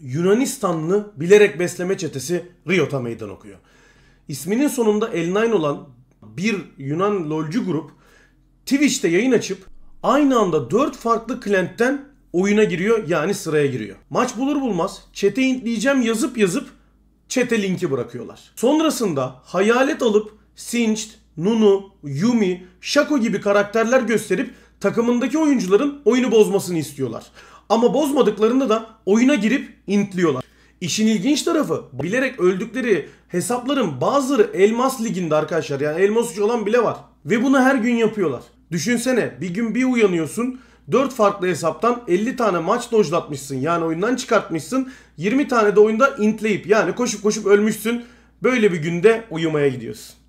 Yunanistanlı bilerek besleme çetesi Riot'a meydan okuyor. İsminin sonunda El9 olan bir Yunan lolcu grup Twitch'te yayın açıp aynı anda 4 farklı klientten oyuna giriyor yani sıraya giriyor. Maç bulur bulmaz çete intleyeceğim yazıp yazıp çete linki bırakıyorlar. Sonrasında hayalet alıp Singed, Nunu, Yumi, Shaco gibi karakterler gösterip takımındaki oyuncuların oyunu bozmasını istiyorlar. Ama bozmadıklarında da oyuna girip intliyorlar. İşin ilginç tarafı bilerek öldükleri hesapların bazıları Elmas Ligi'nde arkadaşlar. Yani Elmas 3 olan bile var. Ve bunu her gün yapıyorlar. Düşünsene bir gün bir uyanıyorsun 4 farklı hesaptan 50 tane maç dojlatmışsın. Yani oyundan çıkartmışsın. 20 tane de oyunda intleyip yani koşup koşup ölmüşsün. Böyle bir günde uyumaya gidiyorsun.